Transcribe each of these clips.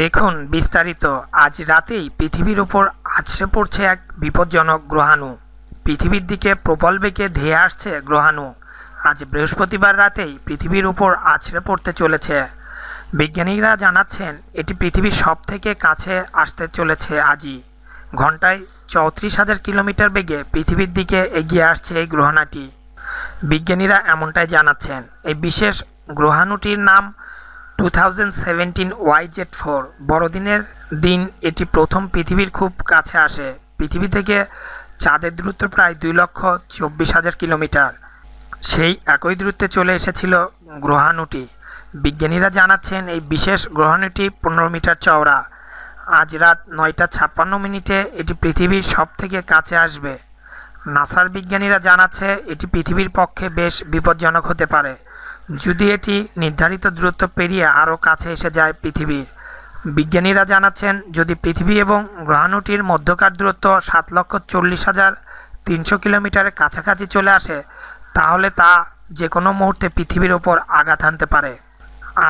দেখুন বিস্তারিত আজ রাতেই পৃথিবীর ওপর আছড়ে পড়ছে এক বিপজ্জনক গ্রহাণু পৃথিবীর দিকে প্রবল বেগে ধেয়ে আসছে গ্রহাণু আজ বৃহস্পতিবার রাতেই পৃথিবীর উপর আছড়ে পড়তে চলেছে বিজ্ঞানীরা জানাচ্ছেন এটি পৃথিবীর সব থেকে কাছে আসতে চলেছে আজই ঘন্টায় চৌত্রিশ হাজার কিলোমিটার বেগে পৃথিবীর দিকে এগিয়ে আসছে এই গ্রহণাটি বিজ্ঞানীরা এমনটাই জানাচ্ছেন এই বিশেষ গ্রহাণুটির নাম টু থাউজেন্ড সেভেন্টিন ফোর বড়দিনের দিন এটি প্রথম পৃথিবীর খুব কাছে আসে পৃথিবী থেকে চাঁদের দূরত্ব প্রায় দুই লক্ষ চব্বিশ হাজার কিলোমিটার সেই একই দূরত্বে চলে এসেছিল গ্রহাণুটি বিজ্ঞানীরা জানাচ্ছেন এই বিশেষ গ্রহাণুটি পনেরো মিটার চওড়া আজ রাত নয়টা ছাপ্পান্ন মিনিটে এটি পৃথিবীর সব থেকে কাছে আসবে নাসার বিজ্ঞানীরা জানাচ্ছে এটি পৃথিবীর পক্ষে বেশ বিপজ্জনক হতে পারে যদি এটি নির্ধারিত দূরত্ব পেরিয়ে আরও কাছে এসে যায় পৃথিবীর বিজ্ঞানীরা জানাচ্ছেন যদি পৃথিবী এবং গ্রহাণুটির মধ্যকার দূরত্ব সাত লক্ষ চল্লিশ হাজার তিনশো কিলোমিটারের কাছাকাছি চলে আসে তাহলে তা যে কোনো মুহূর্তে পৃথিবীর ওপর আঘাত হানতে পারে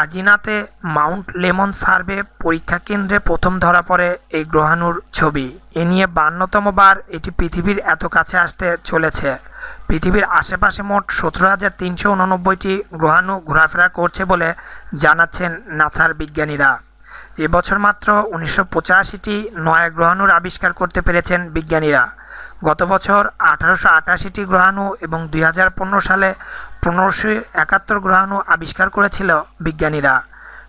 আজিনাতে মাউন্ট লেমন সার্ভে পরীক্ষা কেন্দ্রে প্রথম ধরা পড়ে এই গ্রহাণুর ছবি এ নিয়ে বান্নতম বার এটি পৃথিবীর এত কাছে আসতে চলেছে পৃথিবীর আশেপাশে মোট সতেরো হাজার তিনশো উননব্বইটি গ্রহাণু ঘোরাফেরা করছে বলে জানাচ্ছেন নাসার বিজ্ঞানীরা এবছর মাত্র উনিশশো পঁচাশিটি নয়া গ্রহাণুর আবিষ্কার করতে পেরেছেন বিজ্ঞানীরা গত বছর আঠারোশো আটাশিটি গ্রহাণু এবং দুই সালে পনেরোশো একাত্তর গ্রহাণু আবিষ্কার করেছিল বিজ্ঞানীরা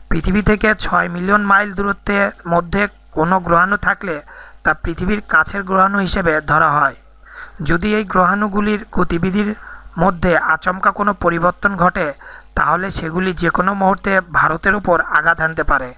পৃথিবী থেকে ছয় মিলিয়ন মাইল দূরত্বের মধ্যে কোনো গ্রহাণু থাকলে তা পৃথিবীর কাছের গ্রহাণু হিসেবে ধরা হয় যদি এই গ্রহাণুগুলির গতিবিধির মধ্যে আচমকা কোনো পরিবর্তন ঘটে তাহলে সেগুলি যে কোনো মুহূর্তে ভারতের উপর আঘাত হানতে পারে